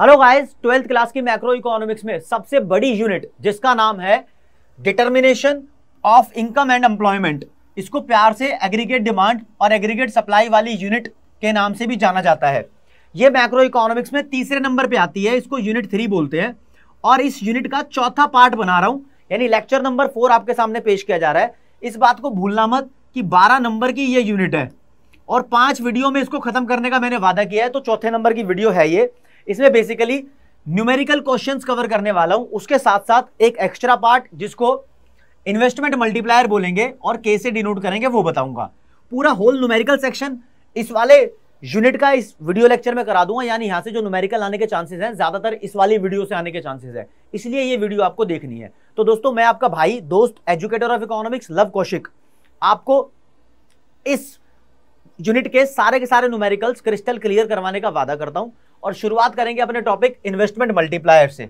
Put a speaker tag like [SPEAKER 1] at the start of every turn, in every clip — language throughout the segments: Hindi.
[SPEAKER 1] हेलो गाइस ट्वेल्थ क्लास की मैक्रो इकोनॉमिक्स में सबसे बड़ी यूनिट जिसका नाम है determination of income and employment इसको प्यार से एग्रीगेट डिमांड और एग्रीगेट सप्लाई वाली यूनिट के नाम से भी जाना जाता है ये मैक्रो इकोनॉमिक्स में तीसरे नंबर पे आती है इसको यूनिट थ्री बोलते हैं और इस यूनिट का चौथा पार्ट बना रहा हूँ यानी लेक्चर नंबर फोर आपके सामने पेश किया जा रहा है इस बात को भूलना मत कि बारह नंबर की ये यूनिट है और पांच वीडियो में इसको खत्म करने का मैंने वादा किया है तो चौथे नंबर की वीडियो है ये इसमें बेसिकली न्यूमेरिकल क्वेश्चंस कवर करने वाला हूं उसके साथ साथ एक एक्स्ट्रा पार्ट जिसको इन्वेस्टमेंट मल्टीप्लायर बोलेंगे और कैसे डिनोट करेंगे वो बताऊंगा पूरा होल न्यूमेरिकल सेक्शन इस वाले यूनिट का इस वीडियो लेक्चर में करा दूंगा यानी यहां से जो न्यूमेरिकल आने के चांसेस हैं ज़्यादातर इस वाली वीडियो से आने के चांसेस हैं इसलिए ये वीडियो आपको देखनी है तो दोस्तों मैं आपका भाई दोस्त educator of economics Luv Kaushik आपको इस यूनिट के सारे के सारे न्यूमेरिकल्स क्रिस्टल क्लियर करवाने का वादा करता हूं और शुरुआत करेंगे अपने टॉपिक इन्वेस्टमेंट मल्टीप्लायर से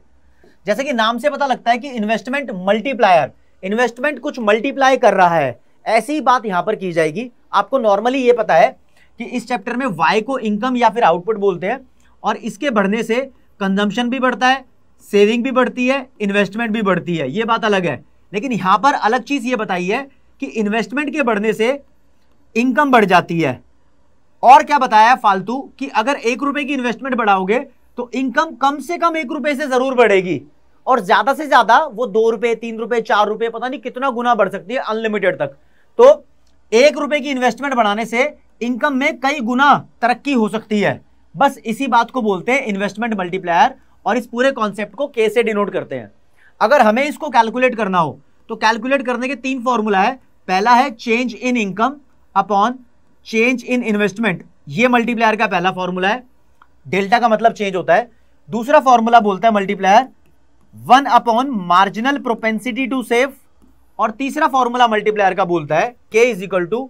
[SPEAKER 1] जैसे कि नाम से पता लगता है कि इन्वेस्टमेंट मल्टीप्लायर इन्वेस्टमेंट कुछ मल्टीप्लाई कर रहा है ऐसी ही बात यहां पर की जाएगी आपको नॉर्मली ये पता है कि इस चैप्टर में वाई को इनकम या फिर आउटपुट बोलते हैं और इसके बढ़ने से कंजम्पशन भी बढ़ता है सेविंग भी बढ़ती है इन्वेस्टमेंट भी बढ़ती है ये बात अलग है लेकिन यहाँ पर अलग चीज़ ये बताई है कि इन्वेस्टमेंट के बढ़ने से इनकम बढ़ जाती है और क्या बताया फालतू कि अगर एक रुपए की इन्वेस्टमेंट बढ़ाओगे तो इनकम कम से कम एक रुपए से जरूर बढ़ेगी और ज्यादा से ज्यादा वो दो रुपए तीन रुपए चार रुपए पता नहीं कितना गुना बढ़ सकती है अनलिमिटेड तक तो एक रुपए की इन्वेस्टमेंट बढ़ाने से इनकम में कई गुना तरक्की हो सकती है बस इसी बात को बोलते हैं इन्वेस्टमेंट मल्टीप्लायर और इस पूरे कॉन्सेप्ट को कैसे डिनोट करते हैं अगर हमें इसको कैलकुलेट करना हो तो कैलकुलेट करने के तीन फॉर्मूला है पहला है change in income upon change in investment ये मल्टीप्लायर का पहला फॉर्मूला है डेल्टा का मतलब चेंज होता है दूसरा फॉर्मूला बोलता है multiplier one upon marginal propensity to save और तीसरा फॉर्मूला मल्टीप्लायर का बोलता है K is equal to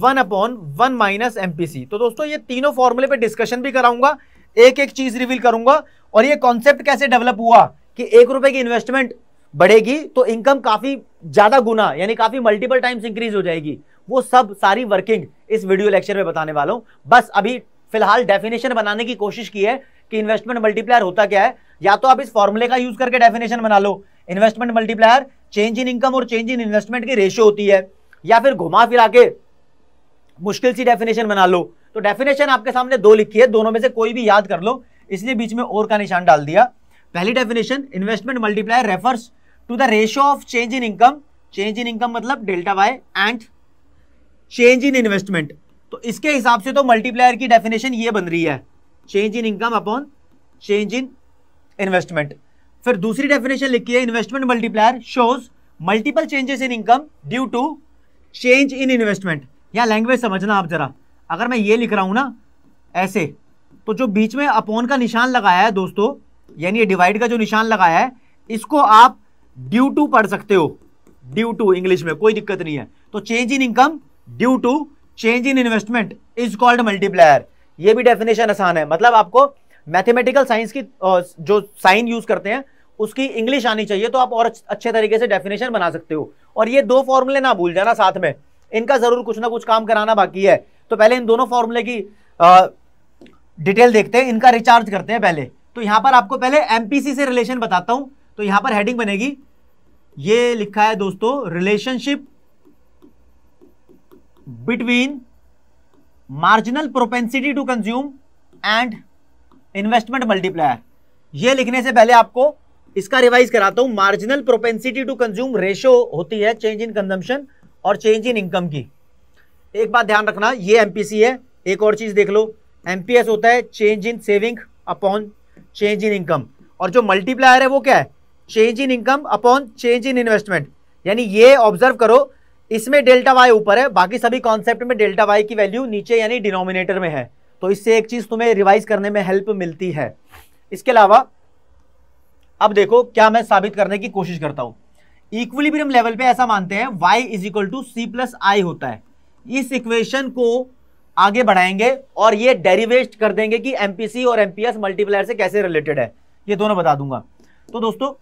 [SPEAKER 1] one upon one minus MPC तो दोस्तों ये तीनों फॉर्मूले पे डिस्कशन भी कराऊंगा एक एक चीज रिवील करूंगा और ये कॉन्सेप्ट कैसे डेवलप हुआ कि एक रुपए की इन्वेस्टमेंट बढ़ेगी तो इनकम काफी ज्यादा गुना यानी काफी मल्टीपल टाइम्स इंक्रीज हो जाएगी वो सब सारी वर्किंग इस वीडियो लेक्चर में बताने वाला हूँ बस अभी फिलहाल डेफिनेशन बनाने की कोशिश की है कि इन्वेस्टमेंट मल्टीप्लायर होता क्या है या तो आप इस फॉर्मूले का यूज करके डेफिनेशन बना लो investment multiplier change in income और चेंज इन इन्वेस्टमेंट की रेशियो होती है या फिर घुमा फिरा के मुश्किल सी डेफिनेशन बना लो तो डेफिनेशन आपके सामने दो लिखी है दोनों में से कोई भी याद कर लो इसलिए बीच में और का निशान डाल दिया पहली definition investment multiplier refers to the ratio of change in income change in income मतलब delta Y and change in investment तो इसके हिसाब से तो मल्टीप्लायर की डेफिनेशन ये बन रही है change in income upon change in investment फिर दूसरी डेफिनेशन लिखी है investment multiplier shows multiple changes in income due to change in investment या लैंग्वेज समझना आप जरा अगर मैं ये लिख रहा हूँ ना ऐसे तो जो बीच में अपॉन का निशान लगाया है दोस्तों यानी डिवाइड का जो निशान लगाया है इसको आप ड्यू टू पढ़ सकते हो ड्यू टू इंग्लिश में कोई दिक्कत नहीं है तो change in income due to change in investment is called multiplier ये भी डेफिनेशन आसान है मतलब आपको मैथमेटिकल साइंस की जो साइन यूज करते हैं उसकी इंग्लिश आनी चाहिए तो आप और अच्छे तरीके से डेफिनेशन बना सकते हो और ये दो फॉर्मूले ना भूल जाना साथ में इनका ज़रूर कुछ ना कुछ काम कराना बाकी है तो पहले इन दोनों फॉर्मूले की डिटेल देखते हैं इनका रिचार्ज करते हैं पहले तो यहां पर आपको पहले एमपीसी से रिलेशन बताता हूं तो यहां पर हेडिंग बनेगी ये लिखा है दोस्तों relationship between marginal propensity to consume and investment multiplier ये लिखने से पहले आपको इसका रिवाइज कराता हूं marginal propensity to consume ratio होती है चेंज इन कंजम्पशन और चेंज इन इनकम की एक बात ध्यान रखना ये एमपीसी है एक और चीज देख लो एमपीएस होता है change in saving upon change in income और जो मल्टीप्लायर है वो क्या है change in income upon change in investment यानी ये ऑब्जर्व करो इसमें डेल्टा वाई ऊपर है बाकी सभी कॉन्सेप्ट में डेल्टा वाई की वैल्यू नीचे यानी डिनोमिनेटर में है तो इससे एक चीज़ तुम्हें रिवाइज करने में हेल्प मिलती है इसके अलावा अब देखो क्या मैं साबित करने की कोशिश करता भी इक्विलिब्रियम लेवल पे ऐसा मानते हैं Y is equal to C plus I होता है इस इक्वेशन को आगे बढ़ाएंगे और ये डेरिवेस्ट कर देंगे कि एमपीसी और एमपीएस मल्टीप्लायर से कैसे रिलेटेड है ये दोनों बता दूंगा तो दोस्तों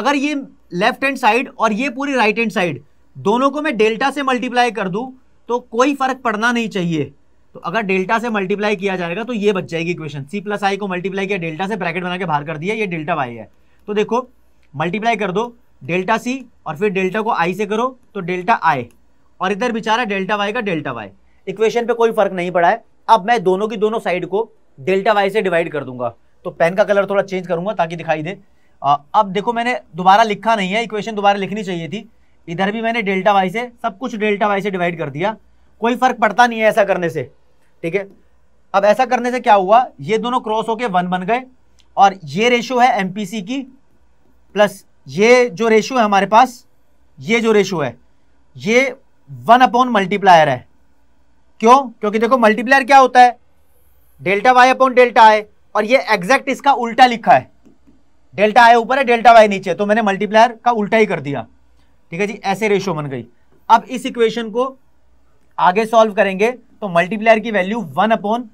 [SPEAKER 1] अगर ये लेफ्ट हैंड साइड और ये पूरी राइट हैंड साइड दोनों को मैं डेल्टा से मल्टीप्लाई कर दूं तो कोई फर्क पड़ना नहीं चाहिए तो अगर डेल्टा से मल्टीप्लाई किया जाएगा तो ये बच जाएगी इक्वेशन सी प्लस आई को मल्टीप्लाई किया डेल्टा से ब्रैकेट बना के बाहर कर दिया ये डेल्टा वाई है तो देखो मल्टीप्लाई कर दो डेल्टा सी और फिर डेल्टा को आई से करो तो डेल्टा आई और इधर बेचारा डेल्टा वाई का डेल्टा वाई इक्वेशन पर कोई फर्क नहीं पड़ा है अब मैं दोनों की दोनों साइड को डेल्टा वाई से डिवाइड कर दूंगा तो पेन का कलर थोड़ा चेंज करूंगा ताकि दिखाई दे अब देखो मैंने दोबारा लिखा नहीं है इक्वेशन दोबारा लिखनी चाहिए थी इधर भी मैंने डेल्टा वाई से सब कुछ डेल्टा वाई से डिवाइड कर दिया कोई फर्क पड़ता नहीं है ऐसा करने से ठीक है अब ऐसा करने से क्या हुआ ये दोनों क्रॉस होके वन बन गए और ये रेशो है एम की प्लस ये जो रेशो है हमारे पास ये जो रेशो है ये वन अपॉन मल्टीप्लायर है क्यों क्योंकि देखो मल्टीप्लायर क्या होता है delta Y upon delta I और ये एग्जैक्ट इसका उल्टा लिखा है डेल्टा आई ऊपर है डेल्टा वाई नीचे तो मैंने मल्टीप्लायर का उल्टा ही कर दिया ठीक है जी ऐसे रेशो बन गई अब इस इक्वेशन को आगे सॉल्व करेंगे तो मल्टीप्लायर की value one upon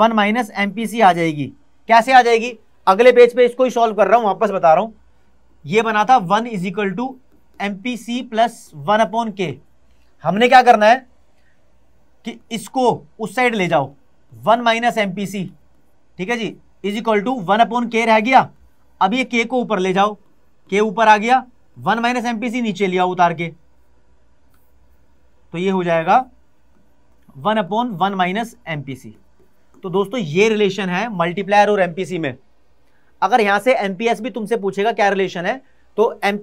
[SPEAKER 1] one minus M आ जाएगी कैसे आ जाएगी अगले पेज पे इसको ही सॉल्व कर रहा हूं वापस बता रहा हूं ये बना था one is equal to M P C plus one upon K हमने क्या करना है कि इसको उस साइड ले जाओ one minus M P C ठीक है जी is equal to one upon K रह गया अब ये के को ऊपर ले जाओ के ऊपर आ गया वन माइनस एम नीचे लिया उतार के तो ये हो जाएगा one upon one minus M तो दोस्तों ये रिलेशन है मल्टीप्लायर और एम में अगर यहां से एम भी तुमसे पूछेगा क्या रिलेशन है तो एम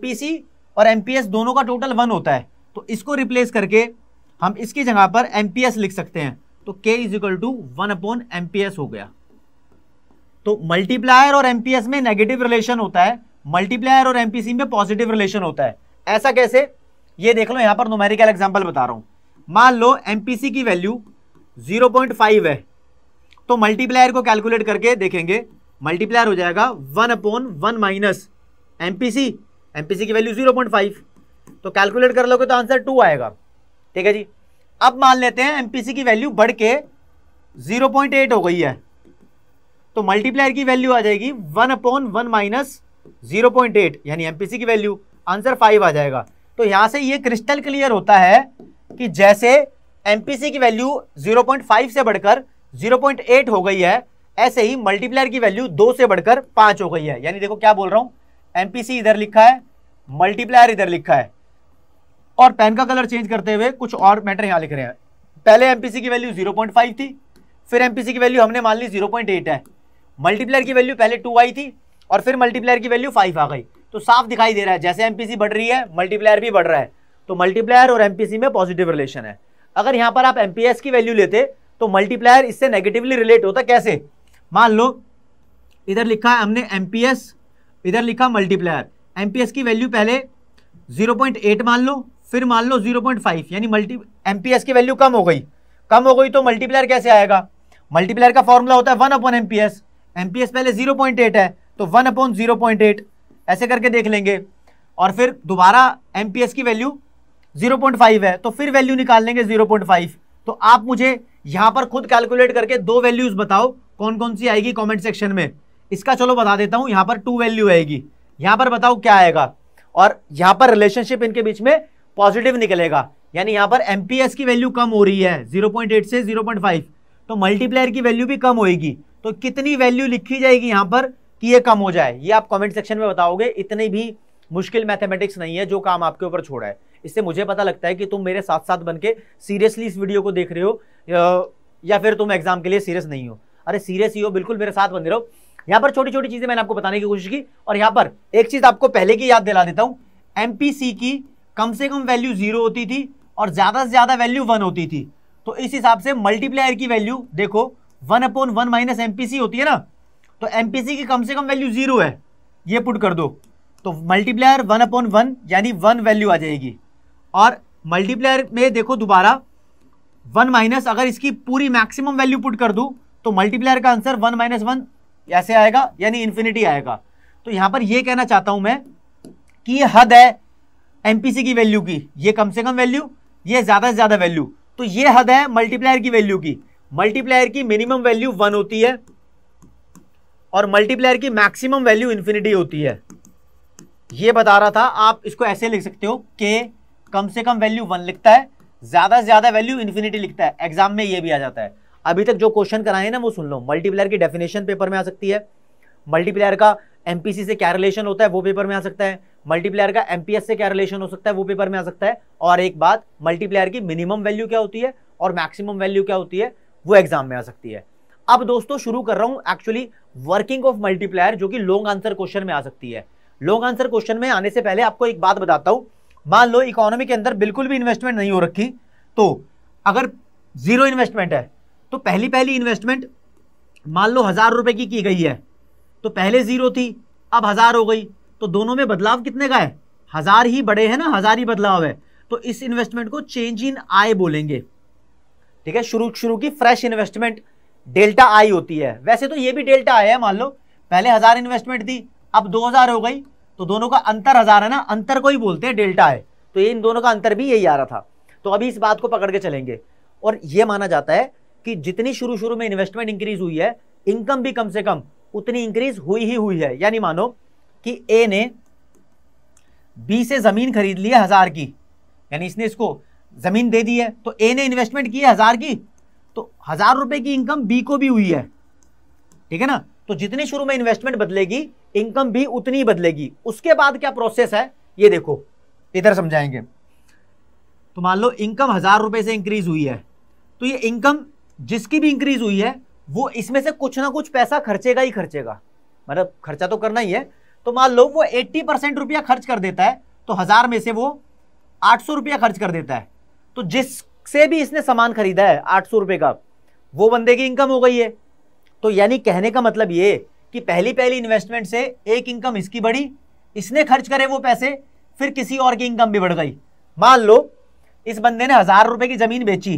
[SPEAKER 1] और एम दोनों का टोटल वन होता है तो इसको रिप्लेस करके हम इसकी जगह पर एम लिख सकते हैं तो K is equal to one upon M हो गया तो मल्टीप्लायर और एम में नेगेटिव रिलेशन होता है मल्टीप्लायर और एमपीसी में पॉजिटिव रिलेशन होता है ऐसा कैसे ये देख लो यहां पर नोमेरिकल एग्जाम्पल बता रहा हूं मान लो एमपीसी की वैल्यू 0.5 है तो मल्टीप्लायर को कैलकुलेट करके देखेंगे मल्टीप्लायर हो जाएगा one upon one minus M P की वैल्यू जीरो पॉइंट फाइव तो कैलकुलेट कर लोगे तो आंसर टू आएगा ठीक है जी अब मान लेते हैं एमपीसी की वैल्यू बढ़ के जीरो पॉइंट एट हो गई है तो मल्टीप्लायर की वैल्यू आ जाएगी one upon one minus zero point eight यानी एमपीसी की वैल्यू आंसर फाइव आ जाएगा तो यहां से ये क्रिस्टल क्लियर होता है कि जैसे एमपीसी की वैल्यू जीरो पॉइंट फाइव से बढ़कर जीरो पॉइंट एट हो गई है ऐसे ही मल्टीप्लायर की वैल्यू दो से बढ़कर पांच हो गई है यानी देखो क्या बोल रहा हूं एमपीसी इधर लिखा है मल्टीप्लायर इधर लिखा है और पेन का कलर चेंज करते हुए कुछ और मैटर यहां लिख रहे हैं पहले एमपीसी की वैल्यू 0.5 थी फिर एमपीसी की वैल्यू हमने मान ली 0.8 है मल्टीप्लायर की वैल्यू पहले टू आई थी और फिर मल्टीप्लायर की वैल्यू फाइव आ गई तो साफ दिखाई दे रहा है जैसे एमपीसी बढ़ रही है मल्टीप्लायर भी बढ़ रहा है तो मल्टीप्लायर और एमपीसी में पॉजिटिव रिलेशन है अगर यहां पर आप एमपीएस की वैल्यू लेते तो मल्टीप्लायर इससे नेगेटिवली रिलेट होता कैसे मान लो इधर लिखा है हमने एमपीएस इधर लिखा मल्टीप्लायर एमपीएस की वैल्यू पहले 0.8 मान लो फिर मान लो 0.5 यानी मल्टी एमपीएस की वैल्यू कम हो गई कम हो गई तो मल्टीप्लायर कैसे आएगा मल्टीप्लायर का फॉर्मूला होता है वन अपॉन एमपीएस एमपीएस पहले 0.8 है तो one upon zero point eight ऐसे करके देख लेंगे और फिर दोबारा एम की वैल्यू जीरो पॉइंट फाइव है तो फिर वैल्यू निकाल लेंगे जीरो पॉइंट फाइव तो आप मुझे यहां पर खुद कैलकुलेट करके दो वैल्यूज बताओ कौन कौन सी आएगी कॉमेंट सेक्शन में इसका चलो बता देता हूं यहां पर टू वैल्यू आएगी यहां पर बताओ क्या आएगा और यहां पर रिलेशनशिप इनके बीच में पॉजिटिव निकलेगा यानी यहां पर एम की वैल्यू कम हो रही है 0.8 से 0.5 तो मल्टीप्लायर की वैल्यू भी कम होगी तो कितनी वैल्यू लिखी जाएगी यहां पर कि ये कम हो जाए ये आप कमेंट सेक्शन में बताओगे इतनी भी मुश्किल मैथमेटिक्स नहीं है जो काम आपके ऊपर छोड़ा है इससे मुझे पता लगता है कि तुम मेरे साथ साथ बन के सीरियसली इस वीडियो को देख रहे हो या फिर तुम एग्जाम के लिए सीरियस नहीं हो अरे सीरियस ही हो बिल्कुल मेरे साथ बने रहो यहाँ पर छोटी छोटी चीज़ें मैंने आपको बताने की कोशिश की और यहाँ पर एक चीज़ आपको पहले की याद दिला देता हूँ एम की कम से कम वैल्यू जीरो होती थी और ज़्यादा से ज़्यादा वैल्यू वन होती थी तो इस हिसाब से मल्टीप्लायर की वैल्यू देखो one upon one minus M होती है ना तो एमपीसी की कम से कम वैल्यू जीरो है ये पुट कर दो तो मल्टीप्लायर वन अपॉन वन यानी वन वैल्यू आ जाएगी और मल्टीप्लायर में देखो दोबारा वन माइनस अगर इसकी पूरी मैक्सिमम वैल्यू पुट कर दूँ तो मल्टीप्लायर का आंसर वन माइनस वन ऐसे आएगा यानी इन्फिनिटी आएगा तो यहाँ पर यह कहना चाहता हूँ मैं कि ये हद है एमपीसी की वैल्यू की ये कम से कम वैल्यू ये ज़्यादा से ज़्यादा वैल्यू तो ये हद है मल्टीप्लायर की वैल्यू की मल्टीप्लायर की मिनिमम वैल्यू वन होती है और मल्टीप्लायर की मैक्सिमम वैल्यू इन्फिनिटी होती है ये बता रहा था आप इसको ऐसे लिख सकते हो के कम से कम वैल्यू वन लिखता है ज़्यादा से ज़्यादा वैल्यू इन्फिनिटी लिखता है एग्जाम में ये भी आ जाता है अभी तक जो क्वेश्चन कराए ना वो सुन लो मल्टीप्लायर की डेफिनेशन पेपर में आ सकती है मल्टीप्लायर का एम से क्या रिलेशन होता है वो पेपर में आ सकता है मल्टीप्लायर का एम से क्या रिलेशन हो सकता है वो पेपर में आ सकता है और एक बात मल्टीप्लायर की मिनिमम वैल्यू क्या होती है और मैक्सिमम वैल्यू क्या होती है वो एग्जाम में आ सकती है अब दोस्तों शुरू कर रहा हूं एक्चुअली वर्किंग ऑफ मल्टीप्लायर जो कि लॉन्ग आंसर क्वेश्चन में आ सकती है लॉन्ग आंसर क्वेश्चन में आने से पहले आपको एक बात बताता हूं मान लो इकोनॉमी के अंदर बिल्कुल भी इन्वेस्टमेंट नहीं हो रखी तो अगर जीरो इन्वेस्टमेंट है तो पहली पहली इन्वेस्टमेंट मान लो हजार रुपए की की गई है तो पहले जीरो थी अब हजार हो गई तो दोनों में बदलाव कितने का है हजार ही बड़े हैं ना हजार ही बदलाव है तो इस इन्वेस्टमेंट को चेंज इन आय बोलेंगे ठीक है शुरू शुरू की फ्रेश इन्वेस्टमेंट डेल्टा आई होती है वैसे तो ये भी डेल्टा आई है मान लो पहले हजार इन्वेस्टमेंट दी अब दो हजार हो गई तो दोनों का अंतर हजार है ना अंतर को ही बोलते हैं डेल्टा है तो ये इन दोनों का अंतर भी यही आ रहा था तो अभी इस बात को पकड़ के चलेंगे और ये माना जाता है कि जितनी शुरू शुरू में इन्वेस्टमेंट इंक्रीज हुई है इनकम भी कम से कम उतनी इंक्रीज हुई ही हुई है यानी मानो कि ए ने बी से जमीन खरीद ली है हजार की यानी इसने इसको जमीन दे दी है तो ए ने इन्वेस्टमेंट की है हजार की तो हजार रुपए की इनकम बी को भी हुई है ठीक है ना तो जितने शुरू में इन्वेस्टमेंट बदलेगी इनकम भी उतनी बदलेगी उसके बाद क्या प्रोसेस है ये देखो इधर समझाएंगे तो मान लो इनकम हजार रुपए से इंक्रीज हुई है तो ये इनकम जिसकी भी इंक्रीज हुई है वो इसमें से कुछ ना कुछ पैसा खर्चेगा ही खर्चेगा मतलब खर्चा तो करना ही है तो मान लो वो 80 परसेंट रुपया खर्च कर देता है तो हजार में से वो आठ सौ रुपया खर्च कर देता है तो जिस से भी इसने सामान खरीदा है आठ सौ रुपये का वो बंदे की इनकम हो गई है तो यानी कहने का मतलब ये कि पहली पहली इन्वेस्टमेंट से एक इनकम इसकी बढ़ी इसने खर्च करे वो पैसे फिर किसी और की इनकम भी बढ़ गई मान लो इस बंदे ने हज़ार रुपए की ज़मीन बेची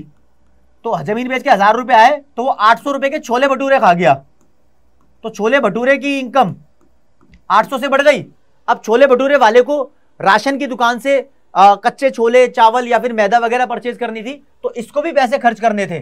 [SPEAKER 1] तो ज़मीन बेच के हज़ार रुपए आए तो वो आठ सौ रुपए के छोले भटूरे खा गया तो छोले भटूरे की इनकम आठ सौ से बढ़ गई अब छोले भटूरे वाले को राशन की दुकान से आ, कच्चे छोले चावल या फिर मैदा वगैरह परचेज करनी थी तो इसको भी पैसे खर्च करने थे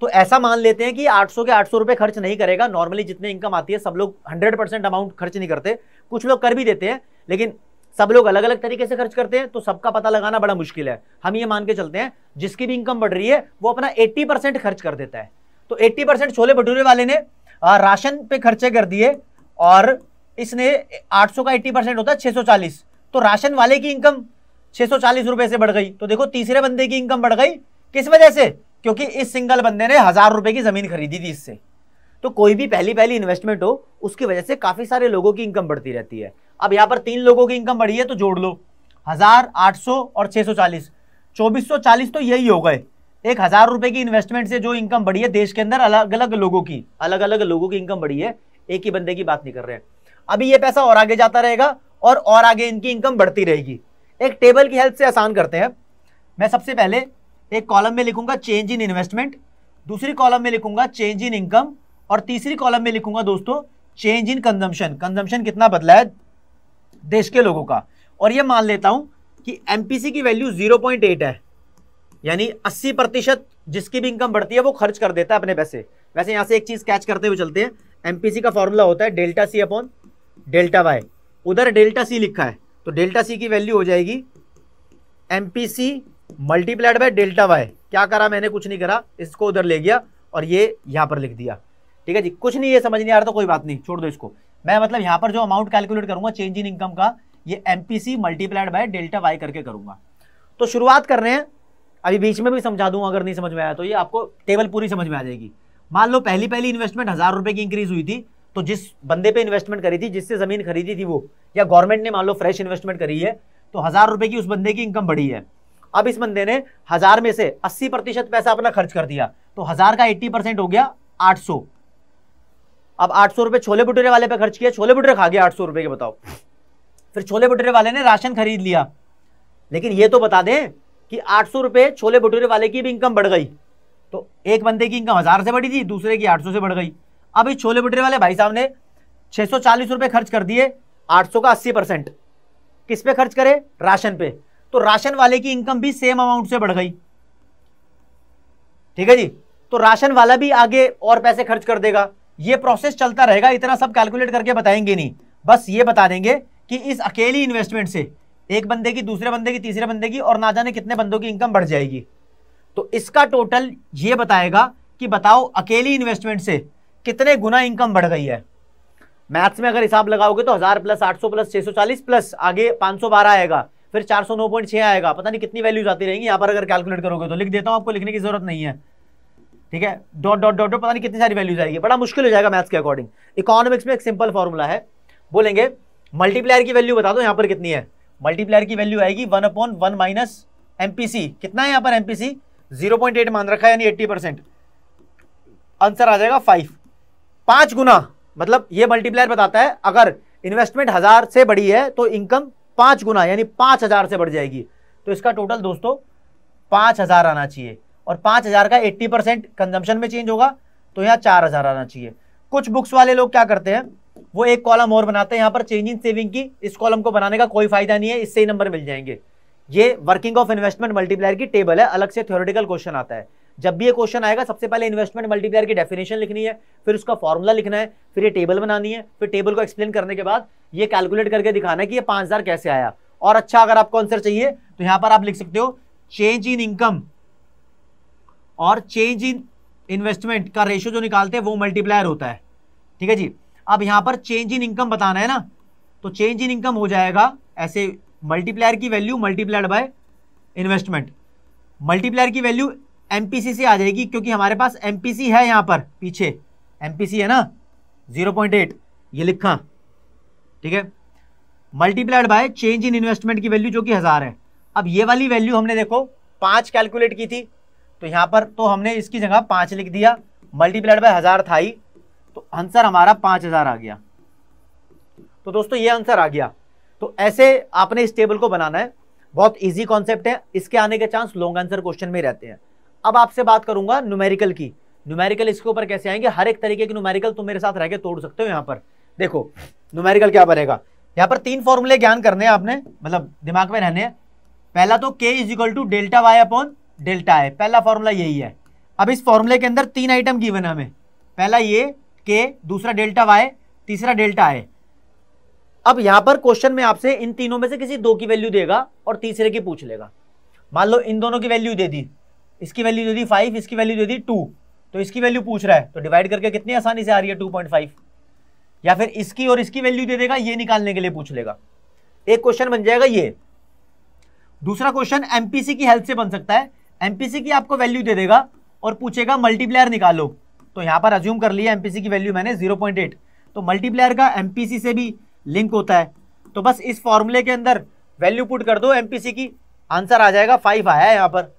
[SPEAKER 1] तो ऐसा मान लेते हैं कि 800 के 800 रुपए खर्च नहीं करेगा नॉर्मली जितने इनकम आती है सब लोग 100 परसेंट अमाउंट खर्च नहीं करते कुछ लोग कर भी देते हैं लेकिन सब लोग अलग अलग तरीके से खर्च करते हैं तो सबका पता लगाना बड़ा मुश्किल है हम ये मान के चलते हैं जिसकी भी इनकम बढ़ रही है वो अपना एट्टी खर्च कर देता है तो एट्टी छोले भटूरे वाले ने राशन पे खर्चे कर दिए और इसने 800 का 80 परसेंट होता है 640 तो राशन वाले की इनकम छह सौ चालीस रुपए से बढ़ गई तो देखो तीसरे बंदे की इनकम बढ़ गई किस वजह से क्योंकि इस सिंगल बंदे ने हजार रुपए की जमीन खरीदी थी इससे तो कोई भी पहली पहली इन्वेस्टमेंट हो उसकी वजह से काफी सारे लोगों की इनकम बढ़ती रहती है अब यहां पर तीन लोगों की इनकम बढ़ी है तो जोड़ लो हजार आठ सौ और छह सौ चालीस चौबीस सौ चालीस तो यही हो गए एक हजार रुपए की इन्वेस्टमेंट से जो इनकम बढ़ी है देश के अंदर अलग अलग लोगों की अलग अलग लोगों की इनकम बढ़ी है एक ही बंदे की बात नहीं कर रहे हैं अभी ये पैसा और आगे जाता रहेगा और और आगे इनकी इनकम बढ़ती रहेगी एक टेबल की हेल्प से आसान करते हैं मैं सबसे पहले एक कॉलम में लिखूंगा चेंज इन इन्वेस्टमेंट दूसरी कॉलम में लिखूंगा चेंज इन इनकम और तीसरी कॉलम में लिखूंगा दोस्तों चेंज इन कंजम्पशन कंजम्पशन कितना बदला है देश के लोगों का और यह मान लेता हूं कि एमपीसी की वैल्यू 0.8 है यानी 80 प्रतिशत जिसकी भी इनकम बढ़ती है वो खर्च कर देता है अपने पैसे वैसे यहां से एक चीज़ कैच करते हुए चलते हैं एमपीसी का फॉर्मूला होता है delta C upon delta Y उधर डेल्टा सी लिखा है तो डेल्टा सी की वैल्यू हो जाएगी M P C multiplied by delta Y क्या करा मैंने कुछ नहीं करा इसको उधर ले गया और ये यहां पर लिख दिया ठीक है जी कुछ नहीं ये समझ नहीं आ रहा तो कोई बात नहीं छोड़ दो इसको मैं मतलब यहां पर जो अमाउंट कैलकुलेट करूंगा चेंज इन इनकम का ये M P C multiplied by delta Y करके करूंगा तो शुरुआत कर रहे हैं अभी बीच में भी समझा दूंगा अगर नहीं समझ में आया तो ये आपको टेबल पूरी समझ में आ जाएगी मान लो पहली पहली इन्वेस्टमेंट हज़ार रुपए की इंक्रीज हुई थी तो जिस बंदे पे इन्वेस्टमेंट करी थी जिससे ज़मीन खरीदी थी वो या गवर्नमेंट ने मान लो फ्रेश इन्वेस्टमेंट करी है तो हज़ार रुपए की उस बंदे की इनकम बढ़ी है अब इस बंदे ने हज़ार में से अस्सी प्रतिशत पैसा अपना खर्च कर दिया तो हज़ार का एट्टी परसेंट हो गया आठ सौ अब आठ सौ रुपए छोले भटूरे वाले पे खर्च किया छोले भटूरे खा गया आठ सौ रुपए के बताओ फिर छोले भटूरे वाले ने राशन खरीद लिया लेकिन ये तो बता दें कि आठ सौ रुपए छोले भटूरे वाले की भी इनकम बढ़ गई तो एक बंदे की इनकम हज़ार से बढ़ी थी दूसरे की आठ सौ से बढ़ गई अभी छोले भटूरे वाले भाई साहब ने छह सौ चालीस रुपए खर्च कर दिए आठ सौ का अस्सी परसेंट किस पे खर्च करे राशन पे तो राशन वाले की इनकम भी सेम अमाउंट से बढ़ गई ठीक है जी तो राशन वाला भी आगे और पैसे खर्च कर देगा ये प्रोसेस चलता रहेगा इतना सब कैलकुलेट करके बताएंगे नहीं बस ये बता देंगे कि इस अकेली इन्वेस्टमेंट से एक बंदे की दूसरे बंदे की तीसरे बंदे की और ना जाने कितने बंदों की इनकम बढ़ जाएगी तो इसका टोटल ये बताएगा कि बताओ अकेली इन्वेस्टमेंट से कितने गुना इनकम बढ़ गई है मैथ्स में अगर हिसाब लगाओगे तो हजार प्लस आठ सौ प्लस छह सौ चालीस प्लस आगे पांच सौ बारह आएगा फिर चार सौ नौ पॉइंट छह आएगा पता नहीं कितनी वैल्यूज आती रहेंगी यहाँ पर अगर कैलकुलेट करोगे तो लिख देता हूँ आपको लिखने की जरूरत नहीं है ठीक है डॉट डॉट डॉट पता नहीं कितनी सारी वैल्यूज आएगी बड़ा मुश्किल हो जाएगा मैथ्स के अकॉर्डिंग इकोनॉमिक्स में एक सिंपल फॉर्मूला है बोलेंगे मल्टीप्लायर की वैल्यू बता दो यहाँ पर कितनी है मल्टीप्लायर की वैल्यू आएगी one upon one minus M कितना है यहाँ पर एम जीरो पॉइंट एट मान रखा है यानी एट्टी परसेंट आंसर आ जाएगा फाइव पांच गुना मतलब ये मल्टीप्लायर बताता है अगर इन्वेस्टमेंट हजार से बड़ी है तो इनकम पांच गुना यानी पांच हजार से बढ़ जाएगी तो इसका टोटल दोस्तों पांच हजार आना चाहिए और पांच हजार का एट्टी परसेंट कंजम्पशन में चेंज होगा तो यहाँ चार हजार आना चाहिए कुछ बुक्स वाले लोग क्या करते हैं वो एक कॉलम और बनाते हैं यहाँ पर चेंज इन सेविंग की इस कॉलम को बनाने का कोई फायदा नहीं है इससे ही नंबर मिल जाएंगे ये वर्किंग ऑफ इन्वेस्टमेंट मल्टीप्लायर की टेबल है अलग से थ्योरेटिकल क्वेश्चन आता है जब भी ये क्वेश्चन आएगा सबसे पहले इन्वेस्टमेंट मल्टीप्लायर की डेफिनेशन लिखनी है फिर उसका फॉर्मूला लिखना है फिर ये टेबल बनानी है फिर टेबल को एक्सप्लेन करने के बाद ये कैलकुलेट करके दिखाना है कि ये पांच हज़ार कैसे आया और अच्छा अगर आपको आंसर चाहिए तो यहां पर आप लिख सकते हो चेंज इन इनकम और चेंज इन इन्वेस्टमेंट का रेशियो जो निकालते हैं वो मल्टीप्लायर होता है ठीक है जी अब यहां पर चेंज इन इनकम बताना है ना तो चेंज इन इनकम हो जाएगा ऐसे मल्टीप्लायर की value multiplied by investment multiplier की वैल्यू एमपीसी आ जाएगी क्योंकि हमारे पास एमपीसी है यहां पर पीछे एमपीसी है ना 0.8 ये लिखा ठीक है multiplied by change in investment की वैल्यू जो कि हज़ार है अब ये वाली वैल्यू हमने देखो पांच कैलकुलेट की थी तो यहां पर तो हमने इसकी जगह पांच लिख दिया मल्टीप्लाइड बाय हज़ार था ही तो आंसर हमारा पांच हज़ार आ गया तो दोस्तों ये आंसर आ गया तो ऐसे आपने इस टेबल को बनाना है बहुत इजी कॉन्सेप्ट है इसके आने के चांस लॉन्ग आंसर क्वेश्चन में रहते हैं अब आपसे बात करूंगा न्यूमेरिकल की न्यूमेरिकल इसके ऊपर कैसे आएंगे हर एक तरीके की न्यूमेरिकल तुम मेरे साथ रह के तोड़ सकते हो यहाँ पर देखो न्यूमेरिकल क्या बनेगा यहाँ पर तीन फॉर्मूले ज्ञान करने हैं आपने मतलब दिमाग में रहने पहला तो K is equal to delta Y upon delta है पहला फॉर्मूला यही है अब इस फॉर्मूले के अंदर तीन आइटम की है हमें पहला ये के दूसरा डेल्टा वाई तीसरा डेल्टा है अब यहां पर क्वेश्चन में आपसे इन तीनों में से किसी दो की वैल्यू देगा और तीसरे की पूछ लेगा मान लो इन दोनों की वैल्यू दे दी इसकी वैल्यू जो थी फाइव इसकी वैल्यू जो थी टू तो इसकी वैल्यू पूछ रहा है तो डिवाइड करके कितनी आसानी से आ रही है टू पॉइंट फाइव या फिर इसकी और इसकी वैल्यू दे देगा ये निकालने के लिए पूछ लेगा एक क्वेश्चन बन जाएगा ये दूसरा क्वेश्चन एमपीसी की हेल्प से बन सकता है एमपीसी की आपको वैल्यू दे देगा और पूछेगा मल्टीप्लायर निकालो तो यहाँ पर अज्यूम कर लिया एमपीसी की वैल्यू मैंने एट तो मल्टीप्लायर का एमपीसी से भी लिंक होता है तो बस इस फॉर्मूले के अंदर वैल्यू पुट कर दो एमपीसी की आंसर आ जाएगा फाइव आया है यहाँ पर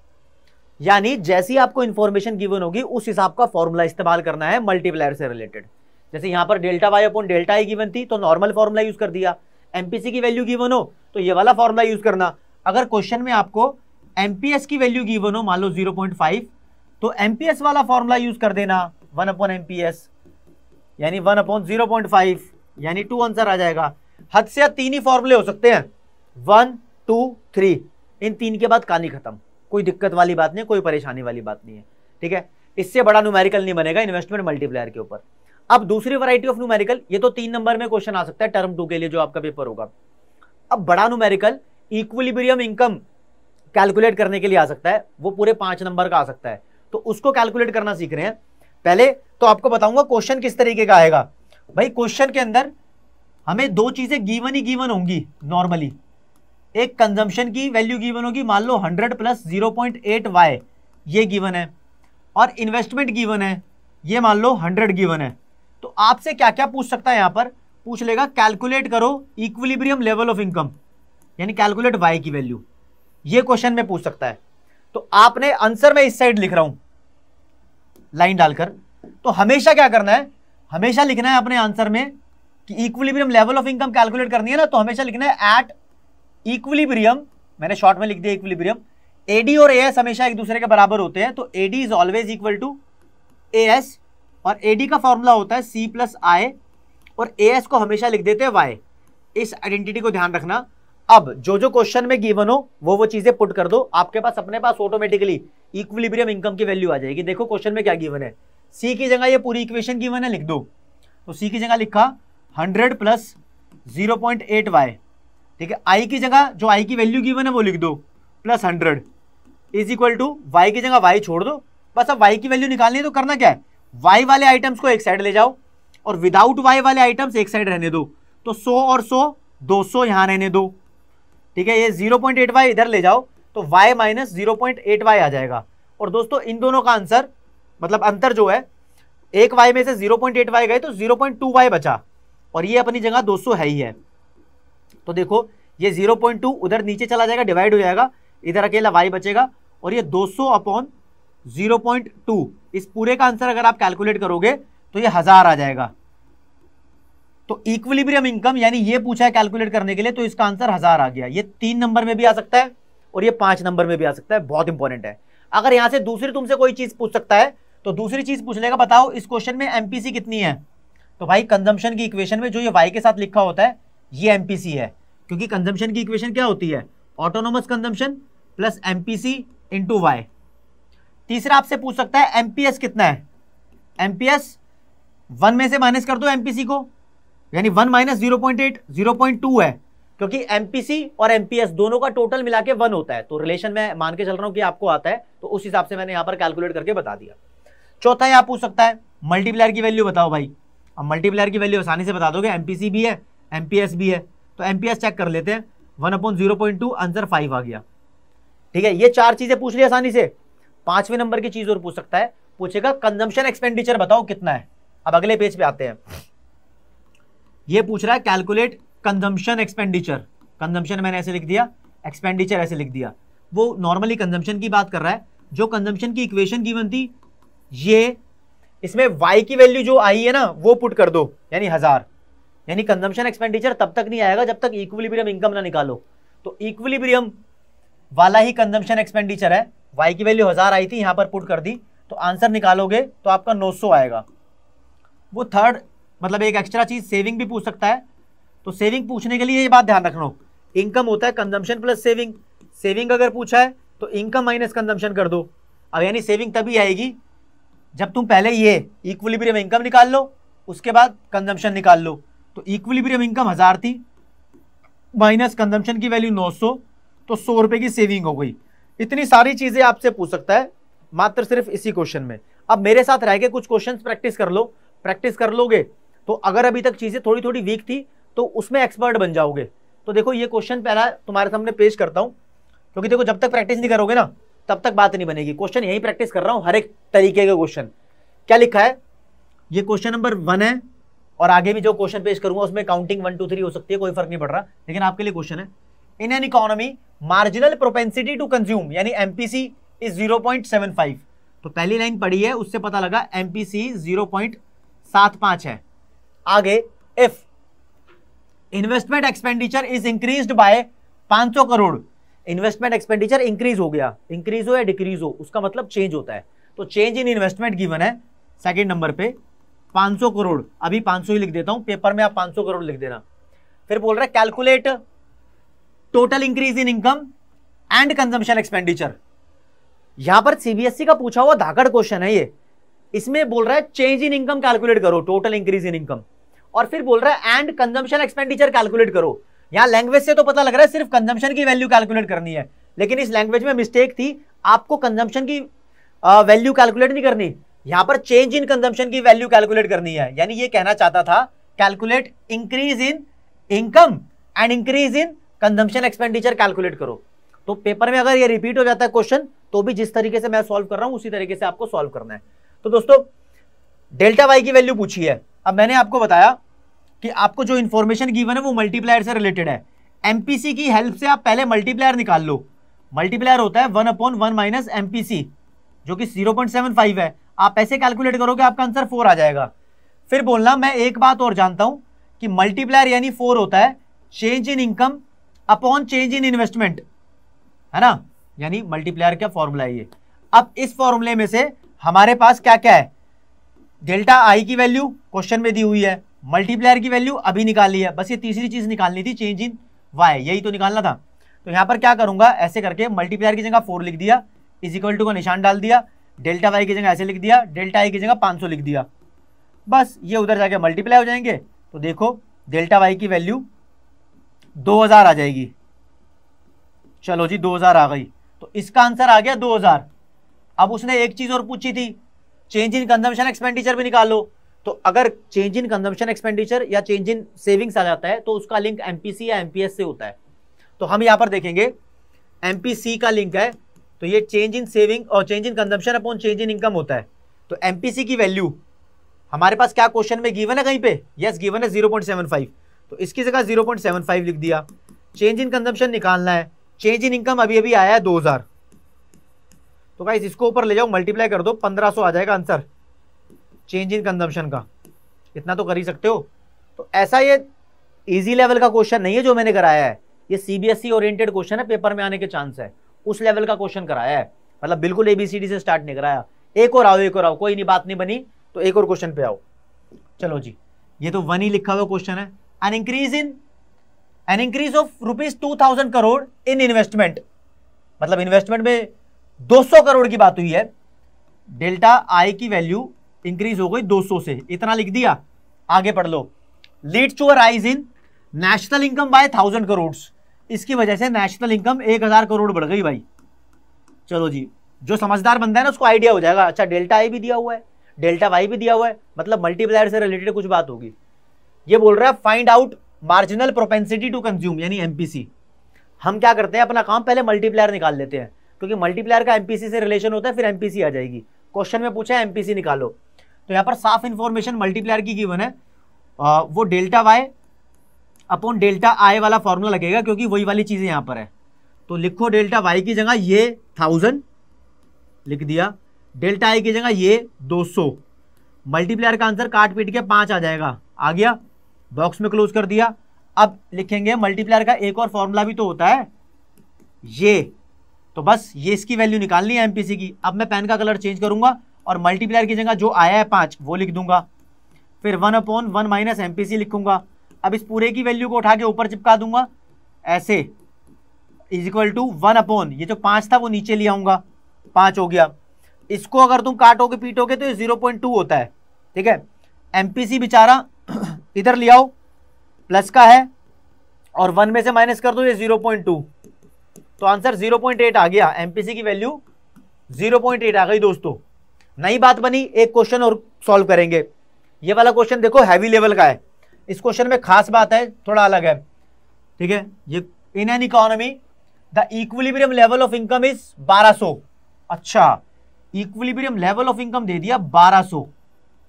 [SPEAKER 1] यानी जैसी आपको इंफॉर्मेशन गिवन होगी उस हिसाब का फॉर्मूला इस्तेमाल करना है मल्टीप्लायर से रिलेटेड जैसे यहाँ पर डेल्टा वाई अपॉन डेल्टा ही गिवन थी तो नॉर्मल फॉर्मूला यूज कर दिया एमपीसी की वैल्यू गिवन हो तो ये वाला फॉर्मूला यूज करना अगर क्वेश्चन में आपको एमपीएस की वैल्यू गिवन हो मान लो फाइव तो एमपीएस वाला फॉर्मूला यूज कर देना वन अपॉन एमपीएस यानी one upon zero point five यानी टू आंसर आ जाएगा हद से हद तीन ही फॉर्मूले हो सकते हैं वन टू थ्री इन तीन के बाद कहानी खत्म कोई दिक्कत वाली बात नहीं कोई परेशानी वाली बात नहीं है ठीक है इससे बड़ा न्यूमेरिकल नहीं बनेगा इन्वेस्टमेंट मल्टीप्लायर के ऊपर अब दूसरी वैरायटी ऑफ न्यूमेरिकल ये तो तीन नंबर में क्वेश्चन आ सकता है टर्म टू के लिए जो आपका पेपर होगा अब बड़ा न्यूमेरिकल इक्विलिब्रियम इनकम कैलकुलेट करने के लिए आ सकता है वो पूरे पांच नंबर का आ सकता है तो उसको कैलकुलेट करना सीख रहे हैं पहले तो आपको बताऊंगा क्वेश्चन किस तरीके का आएगा भाई क्वेश्चन के अंदर हमें दो चीजें गीवन ही गीवन होंगी नॉर्मली एक कंजम्पशन की वैल्यू गिवन होगी मान लो hundred plus zero point eight Y ये गिवन है और इन्वेस्टमेंट गिवन है ये मान लो हंड्रेड गिवन है तो आपसे क्या क्या पूछ सकता है यहाँ पर पूछ लेगा कैलकुलेट करो इक्विलिब्रियम लेवल ऑफ इनकम यानी कैलकुलेट वाई की वैल्यू ये क्वेश्चन में पूछ सकता है तो आपने आंसर में इस साइड लिख रहा हूं लाइन डालकर तो हमेशा क्या करना है हमेशा लिखना है अपने आंसर में कि equilibrium level of income calculate करनी है ना तो हमेशा लिखना है एट इक्विलिब्रियम मैंने शॉर्ट में लिख दिया इक्विलिब्रियम एडी और एएस हमेशा एक दूसरे के बराबर होते हैं तो AD is always equal to AS और एडी का फॉर्मूला होता है सी प्लस आई और एएस को हमेशा लिख देते हैं वाई इस आइडेंटिटी को ध्यान रखना अब जो जो क्वेश्चन में गिवन हो वो वो चीजें पुट कर दो आपके पास अपने पास ऑटोमेटिकली इक्विलिब्रियम इनकम की वैल्यू आ जाएगी देखो क्वेश्चन में क्या गिवन है सी की जगह ये पूरी इक्वेशन गिवन है लिख दो तो सी की जगह लिखा hundred plus zero point eight Y ठीक है आई की जगह जो आई की वैल्यू गिवन है वो लिख दो plus hundred is equal to Y की जगह वाई छोड़ दो बस अब वाई की वैल्यू निकालनी है तो करना क्या है वाई वाले आइटम्स को एक साइड ले जाओ और विदाउट वाई वाले आइटम्स एक साइड रहने दो तो सौ और सो दो सौ यहां रहने दो ठीक है ये जीरो पॉइंट एट वाई इधर ले जाओ तो Y minus zero point eight Y आ जाएगा और दोस्तों इन दोनों का आंसर मतलब अंतर जो है एक वाई में से जीरो पॉइंट एट वाई गए तो जीरो पॉइंट टू वाई बचा और ये अपनी जगह दो सौ है ही है तो देखो ये जीरो पॉइंट टू उधर नीचे चला जाएगा डिवाइड हो जाएगा इधर अकेला वाई बचेगा और ये दो सौ अपॉन जीरो पॉइंट टू इस पूरे का आंसर अगर आप कैलकुलेट करोगे तो ये हज़ार आ जाएगा तो इक्विलिब्रियम इनकम यानी ये पूछा है कैलकुलेट करने के लिए तो इसका आंसर हज़ार आ गया ये तीन नंबर में भी आ सकता है और ये पांच नंबर में भी आ सकता है बहुत इंपॉर्टेंट है अगर यहां से दूसरी तुमसे कोई चीज़ पूछ सकता है तो दूसरी चीज़ पूछ लेगा बताओ इस क्वेश्चन में एमपीसी कितनी है तो भाई कंजम्पशन की इक्वेशन में जो ये वाई के साथ लिखा होता है ये एम है क्योंकि कंजम्पशन की इक्वेशन क्या होती है autonomous consumption plus M P C into Y तीसरा आपसे पूछ सकता है एम कितना है एम पी वन में से माइनस कर दो एम को यानी one minus zero point eight zero point two है क्योंकि एम और एम दोनों का टोटल मिला के वन होता है तो रिलेशन में मान के चल रहा हूं कि आपको आता है तो उस हिसाब से मैंने यहां पर कैलकुलेट करके बता दिया चौथा यहां पूछ सकता है मल्टीप्लायर की वैल्यू बताओ भाई अब मल्टीप्लायर की वैल्यू आसानी से बता दोगे एमपीसी भी है एम भी है तो एम चेक कर लेते हैं one upon zero point two answer five आ गया ठीक है ये चार चीज़ें पूछ ली आसानी से पांचवें नंबर की चीज़ और पूछ सकता है पूछेगा कंजम्पशन एक्सपेंडिचर बताओ कितना है अब अगले पेज पे आते हैं ये पूछ रहा है कैलकुलेट कंजम्पशन एक्सपेंडिचर कंजम्पशन मैंने ऐसे लिख दिया एक्सपेंडिचर ऐसे लिख दिया वो नॉर्मली कंजम्पशन की बात कर रहा है जो कंजम्पशन की इक्वेशन की बनती ये इसमें वाई की वैल्यू जो आई है ना वो पुट कर दो यानी हज़ार यानी कंजम्पन एक्सपेंडिचर तब तक नहीं आएगा जब तक इक्विलिब्रियम इनकम ना निकालो तो इक्विलिब्रियम वाला ही कंजम्पन एक्सपेंडिचर है वाई की वैल्यू हज़ार आई थी यहां पर पुट कर दी तो आंसर निकालोगे तो आपका 900 आएगा वो थर्ड मतलब एक एक्स्ट्रा चीज़ सेविंग भी पूछ सकता है तो सेविंग पूछने के लिए ये बात ध्यान रखना इनकम होता है कंजम्पन प्लस सेविंग सेविंग अगर पूछा है तो इनकम माइनस कंजम्पन कर दो अब यानी सेविंग तभी आएगी जब तुम पहले ये इक्वलिब्रियम इनकम निकाल लो उसके बाद कंजम्पशन निकाल लो तो इक्विलिब्रियम इनकम हजार थी माइनस कंजम्पशन की वैल्यू 900 तो सौ रुपए की सेविंग हो गई इतनी सारी चीजें आपसे पूछ सकता है मात्र सिर्फ इसी क्वेश्चन में अब मेरे साथ रह के कुछ क्वेश्चंस प्रैक्टिस कर लो प्रैक्टिस कर लोगे तो अगर अभी तक चीजें थोड़ी थोड़ी वीक थी तो उसमें एक्सपर्ट बन जाओगे तो देखो ये क्वेश्चन पहला तुम्हारे सामने पेश करता हूं क्योंकि देखो जब तक प्रैक्टिस नहीं करोगे ना तब तक बात नहीं बनेगी क्वेश्चन यही प्रैक्टिस कर रहा हूं हर एक तरीके के क्वेश्चन क्या लिखा है ये क्वेश्चन नंबर वन है और आगे भी जो क्वेश्चन पेश करूंगा उसमें काउंटिंग वन टू थ्री हो सकती है कोई फर्क नहीं पड़ रहा लेकिन आपके लिए क्वेश्चन है in an economy marginal propensity to consume यानी MPC is zero point seven five तो पहली लाइन पढ़ी है उससे पता लगा एमपीसी जीरो पॉइंट सात पांच है आगे if investment expenditure is increase by 500 crore investment expenditure increase हो गया इंक्रीज हो या डिक्रीज हो उसका मतलब चेंज होता है तो चेंज इन इन्वेस्टमेंट गिवन है सेकंड नंबर पे 500 करोड़ अभी 500 ही लिख देता हूं पेपर में आप 500 करोड़ लिख देना फिर बोल रहा है calculate total increase in income and consumption expenditure यहां पर सीबीएसई e का पूछा हुआ धाकड़ क्वेश्चन है ये इसमें बोल रहा है चेंज इन इनकम कैलकुलेट करो टोटल इंक्रीज इन इनकम और फिर बोल रहा है एंड कंजम्पशन एक्सपेंडिचर कैलकुलेट करो यहां लैंग्वेज से तो पता लग रहा है सिर्फ कंजम्पशन की वैल्यू कैलकुलेट करनी है लेकिन इस लैंग्वेज में मिस्टेक थी आपको कंजम्पशन की वैल्यू कैलकुलेट नहीं करनी यहां पर चेंज इन कंजम्पशन की वैल्यू कैलकुलेट करनी है यानी ये कहना चाहता था calculate increase in income and increase in consumption expenditure calculate करो तो पेपर में अगर ये रिपीट हो जाता है क्वेश्चन तो भी जिस तरीके से मैं सॉल्व कर रहा हूं उसी तरीके से आपको सॉल्व करना है तो दोस्तों डेल्टा वाई की वैल्यू पूछी है अब मैंने आपको बताया कि आपको जो इन्फॉर्मेशन गिवन है वो मल्टीप्लायर से रिलेटेड है एमपीसी की हेल्प से आप पहले मल्टीप्लायर निकाल लो मल्टीप्लायर होता है one upon one minus MPC जो कि जीरो पॉइंट सेवन फाइव है आप ऐसे कैलकुलेट करोगे आपका आंसर फोर आ जाएगा फिर बोलना मैं एक बात और जानता हूं कि मल्टीप्लायर यानी फोर होता है change in income upon change in investment है ना यानी मल्टीप्लायर का फॉर्मूला है ये अब इस फॉर्मूले में से हमारे पास क्या क्या है डेल्टा आई की वैल्यू क्वेश्चन में दी हुई है मल्टीप्लायर की वैल्यू अभी निकाली है बस ये तीसरी चीज निकालनी थी चेंज इन वाई यही तो निकालना था तो यहां पर क्या करूंगा ऐसे करके मल्टीप्लायर की जगह फोर लिख दिया इज इक्वल टू का निशान डाल दिया डेल्टा वाई की जगह ऐसे लिख दिया डेल्टा आई की जगह पाँच लिख दिया बस ये उधर जाके मल्टीप्लाई हो जाएंगे तो देखो डेल्टा वाई की वैल्यू 2000 आ जाएगी चलो जी 2000 आ गई तो इसका आंसर आ गया 2000 अब उसने एक चीज़ और पूछी थी चेंज इन कंजम्पशन एक्सपेंडिचर भी निकालो तो अगर चेंज इन कंजम्पशन एक्सपेंडिचर या चेंज इन सेविंग्स आ जाता है तो उसका लिंक एमपीसी या एमपीएस से होता है तो हम यहाँ पर देखेंगे एमपीसी का लिंक है तो ये चेंज इन सेविंग और change in consumption upon change in income होता है तो एम की वैल्यू हमारे पास क्या क्वेश्चन में गिवन है कहीं पे यस गिवन है 0.75 तो इसकी जगह 0.75 लिख दिया चेंज इन कंजम्पशन निकालना है चेंज इन इनकम अभी अभी आया है 2000 तो भाई इसको ऊपर ले जाओ मल्टीप्लाई कर दो 1500 आ जाएगा आंसर चेंज इन कंजम्पशन का इतना तो कर ही सकते हो तो ऐसा ये इजी लेवल का क्वेश्चन नहीं है जो मैंने कराया है ये सीबीएसई ओरिएंटेड क्वेश्चन है पेपर में आने के चांस है उस लेवल का क्वेश्चन कराया है मतलब बिल्कुल एबीसीडी से स्टार्ट नहीं कराया एक और आओ एक और आओ कोई नहीं बात नहीं बनी तो एक और क्वेश्चन पे आओ चलो जी ये तो वन ही लिखा हुआ क्वेश्चन है an increase in an increase of rupees two thousand crore in investment मतलब इन्वेस्टमेंट में 200 करोड़ की बात हुई है डेल्टा आई की वैल्यू इंक्रीज हो गई 200 से इतना लिख दिया आगे पढ़ लो lead to a rise in national income by thousand crore इसकी वजह से नेशनल इनकम एक हज़ार करोड़ बढ़ गई भाई चलो जी जो समझदार बंदा है ना उसको आइडिया हो जाएगा अच्छा डेल्टा आई भी दिया हुआ है डेल्टा वाई भी दिया हुआ है मतलब मल्टीप्लायर से रिलेटेड कुछ बात होगी ये बोल रहा है find out marginal propensity to consume यानी एमपीसी हम क्या करते हैं अपना काम पहले मल्टीप्लायर निकाल लेते हैं क्योंकि मल्टीप्लायर का एमपीसी से रिलेशन होता है फिर एमपीसी आ जाएगी क्वेश्चन में पूछा है एमपीसी निकालो तो यहाँ पर साफ इन्फॉर्मेशन मल्टीप्लायर की गिवन है आ, वो delta Y upon delta I वाला फॉर्मूला लगेगा क्योंकि वही वाली चीज यहाँ पर है तो लिखो डेल्टा वाई की जगह ये थाउजेंड लिख दिया डेल्टा आई की जगह ये दो सौ मल्टीप्लायर का आंसर काट पीट के पाँच आ जाएगा आ गया बॉक्स में क्लोज कर दिया अब लिखेंगे मल्टीप्लायर का एक और फॉर्मूला भी तो होता है ये तो बस ये इसकी वैल्यू निकालनी है एमपीसी की अब मैं पेन का कलर चेंज करूंगा और मल्टीप्लायर की जगह जो आया है पाँच वो लिख दूंगा फिर one upon one minus M लिखूंगा अब इस पूरे की वैल्यू को उठा के ऊपर चिपका दूंगा ऐसे is equal to one upon ये जो पांच था वो नीचे ले आऊंगा पांच हो गया इसको अगर तुम काटोगे पीटोगे तो ये जीरो पॉइंट टू होता है ठीक है एमपीसी बेचारा इधर ले आओ प्लस का है और वन में से माइनस कर दो ये जीरो पॉइंट टू तो आंसर जीरो पॉइंट एट आ गया एमपीसी की वैल्यू जीरो पॉइंट एट आ गई दोस्तों नई बात बनी एक क्वेश्चन और सॉल्व करेंगे ये वाला क्वेश्चन देखो हैवी लेवल का है इस क्वेश्चन में खास बात है थोड़ा अलग है ठीक है ये in an economy the equilibrium level of income is 1200 अच्छा इक्विलिब्रियम लेवल ऑफ इनकम दे दिया 1200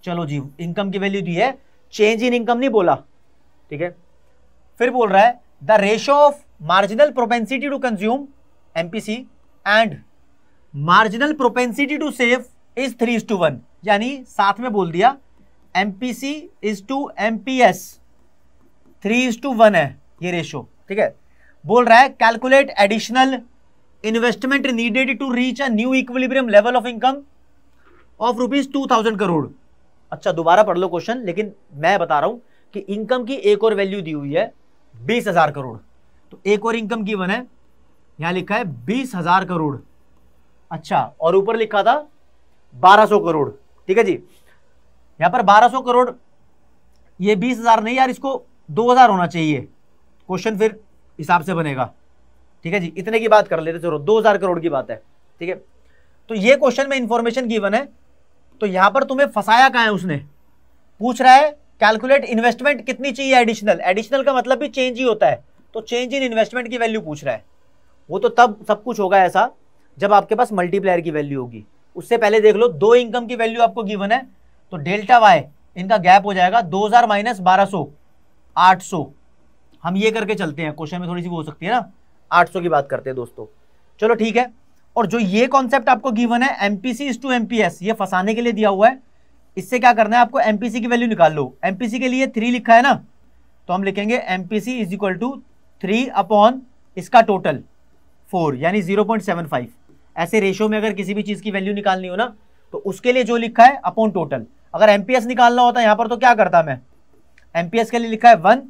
[SPEAKER 1] चलो जी इनकम की वैल्यू दी है चेंज इन इनकम नहीं बोला ठीक है फिर बोल रहा है the ratio of marginal propensity to consume MPC and marginal propensity to save is three to one यानी साथ में बोल दिया M P C is to M P S three is to one है ये रेशो ठीक है बोल रहा है calculate additional investment needed to reach a new equilibrium level of income of rupees two thousand crore अच्छा दोबारा पढ़ लो क्वेश्चन लेकिन मैं बता रहा हूं कि इनकम की एक और वैल्यू दी हुई है बीस हजार करोड़ तो एक और इनकम की वन है यहां लिखा है बीस हजार करोड़ अच्छा और ऊपर लिखा था बारह सौ करोड़ ठीक है जी यहां पर 1200 करोड़ ये 20000 नहीं यार इसको 2000 होना चाहिए क्वेश्चन फिर हिसाब से बनेगा ठीक है जी इतने की बात कर लेते चलो 2000 करोड़ की बात है ठीक है तो ये क्वेश्चन में इंफॉर्मेशन गिवन है तो यहाँ पर तुम्हें फंसाया कहा है उसने पूछ रहा है कैलकुलेट इन्वेस्टमेंट कितनी चाहिए एडिशनल एडिशनल का मतलब भी चेंज ही होता है तो चेंज इन इन्वेस्टमेंट की वैल्यू पूछ रहा है वो तो तब सब कुछ होगा ऐसा जब आपके पास मल्टीप्लायर की वैल्यू होगी उससे पहले देख लो दो इनकम की वैल्यू आपको गिवन है तो डेल्टा वाई इनका गैप हो जाएगा दो हजार माइनस बारह सो आठ सौ हम ये करके चलते हैं क्वेश्चन में थोड़ी सी हो सकती है ना आठ सौ की बात करते हैं दोस्तों चलो ठीक है और जो ये कॉन्सेप्ट आपको गिवन है एमपीसी टू एमपीएस ये फंसाने के लिए दिया हुआ है इससे क्या करना है आपको एमपीसी की वैल्यू निकाल लो एमपीसी के लिए थ्री लिखा है ना तो हम लिखेंगे MPC is equal to three upon इसका टोटल फोर यानी जीरो पॉइंट सेवन फाइव ऐसे रेशियो में अगर किसी भी चीज़ की वैल्यू निकालनी हो ना तो उसके लिए जो लिखा है अपॉन टोटल अगर एमपीएस निकालना होता यहां पर तो क्या करता मैं एमपीएस के लिए लिखा है वन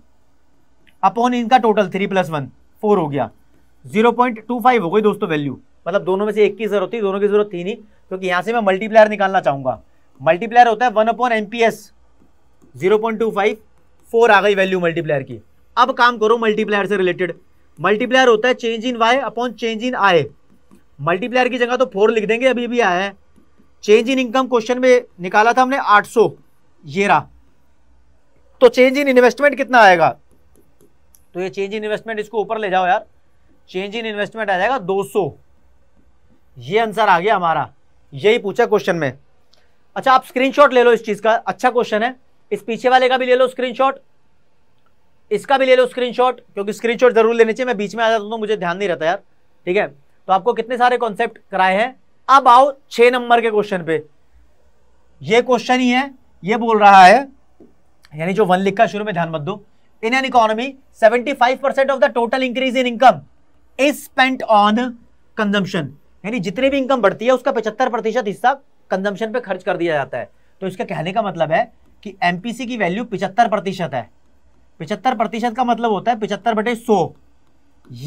[SPEAKER 1] अपॉन इनका total three plus one four हो गया जीरो पॉइंट टू फाइव हो गई दोस्तों वैल्यू मतलब दोनों में से एक की जरूरत थी दोनों की जरूरत थी नहीं क्योंकि यहां से मैं मल्टीप्लायर निकालना चाहूंगा मल्टीप्लायर होता है one upon M P S zero point two five four आ गई वैल्यू मल्टीप्लायर की अब काम करो मल्टीप्लायर से रिलेटेड मल्टीप्लायर होता है change in Y upon change in I multiplier की जगह तो फोर लिख देंगे अभी भी आया है चेंज इन इनकम क्वेश्चन में निकाला था हमने 800 ये रहा तो चेंज इन इन्वेस्टमेंट कितना आएगा तो ये चेंज इन इन्वेस्टमेंट इसको ऊपर ले जाओ यार चेंज इन इन्वेस्टमेंट आ जाएगा 200 ये आंसर आ गया हमारा यही पूछा क्वेश्चन में अच्छा आप स्क्रीनशॉट ले लो इस चीज़ का अच्छा क्वेश्चन है इस पीछे वाले का भी ले लो स्क्रीन इसका भी ले लो स्क्रीन क्योंकि स्क्रीन जरूर लेने चाहिए मैं बीच में आ जाता हूँ तो मुझे ध्यान नहीं रहता यार ठीक है तो आपको कितने सारे कॉन्सेप्ट कराए हैं अब आओ छे नंबर के क्वेश्चन पे ये क्वेश्चन ही है ये बोल रहा है यानी जो वन लिखा शुरू में ध्यान मत दो in an economy five percent of the total increase in income is spent on consumption यानी जितनी भी इनकम बढ़ती है उसका पचहत्तर प्रतिशत हिस्सा कंजम्पशन पे खर्च कर दिया जाता है तो इसका कहने का मतलब है कि एमपीसी की वैल्यू पिछहत्तर प्रतिशत है पिचहत्तर प्रतिशत का मतलब होता है पिछहत्तर बटे सो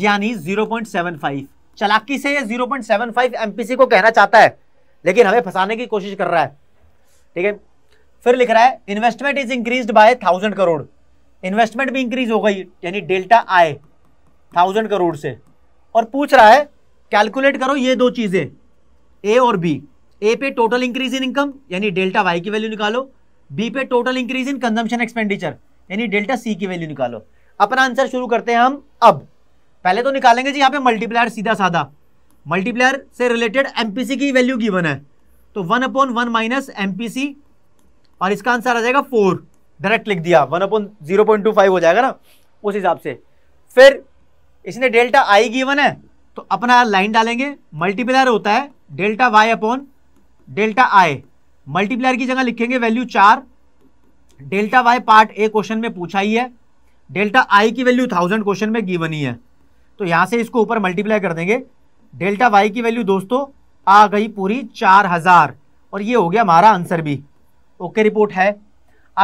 [SPEAKER 1] यानी जीरो पॉइंट सेवन फाइव चलाकी से ये 0.75 एमपीसी को कहना चाहता है लेकिन हमें फंसाने की कोशिश कर रहा है ठीक है फिर लिख रहा है investment is increase by thousand crore investment भी इंक्रीज हो गई यानी डेल्टा आए थाउजेंड करोड़ से और पूछ रहा है कैलकुलेट करो ये दो चीज़ें ए और बी ए पे टोटल इंक्रीज इन इनकम यानी डेल्टा वाई की वैल्यू निकालो बी पे total increase in consumption expenditure यानी डेल्टा सी की वैल्यू निकालो अपना आंसर शुरू करते हैं हम अब पहले तो निकालेंगे जी यहाँ पे मल्टीप्लायर सीधा साधा मल्टीप्लायर से रिलेटेड एमपीसी की वैल्यू गिवन है तो one upon one minus MPC और इसका आंसर आ जाएगा फोर डायरेक्ट लिख दिया one upon zero point two five हो जाएगा ना उस हिसाब से फिर इसने डेल्टा आई गिवन है तो अपना लाइन डालेंगे मल्टीप्लायर होता है delta Y upon delta I multiplier की जगह लिखेंगे वैल्यू चार delta Y part A question में पूछा ही है डेल्टा आई की वैल्यू थाउजेंड क्वेश्चन में गिवन ही है तो यहां से इसको ऊपर मल्टीप्लाई कर देंगे डेल्टा वाई की वैल्यू दोस्तों आ गई पूरी चार हज़ार और ये हो गया हमारा आंसर भी ओके रिपोर्ट है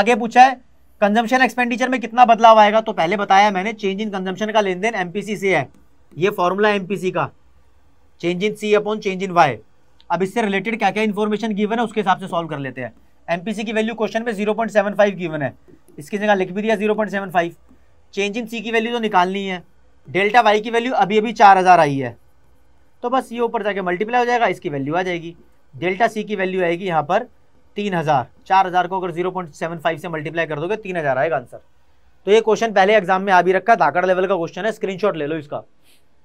[SPEAKER 1] आगे पूछा है कंजम्पशन एक्सपेंडिचर में कितना बदलाव आएगा तो पहले बताया मैंने चेंज इन कंजम्पशन का लेन देन एमपीसी से है ये फॉर्मूला एमपीसी का change in C upon change in Y अब इससे रिलेटेड क्या क्या इन्फॉर्मेशन गिवन है उसके हिसाब से सॉल्व कर लेते हैं एमपीसी की वैल्यू क्वेश्चन में zero point seven five given है इसकी जगह लिख भी दिया zero point seven five change in C की वैल्यू तो निकालनी है डेल्टा वाई की वैल्यू अभी अभी चार हज़ार आई है तो बस ये ऊपर जाके मल्टीप्लाई हो जाएगा इसकी वैल्यू आ जाएगी डेल्टा सी की वैल्यू आएगी यहाँ पर तीन हज़ार चार हज़ार को अगर जीरो पॉइंट सेवन फाइव से मल्टीप्लाई कर दोगे तीन हज़ार आएगा आंसर तो ये क्वेश्चन पहले एग्जाम में आ भी रखा धाकड़ लेवल का क्वेश्चन है स्क्रीन ले लो इसका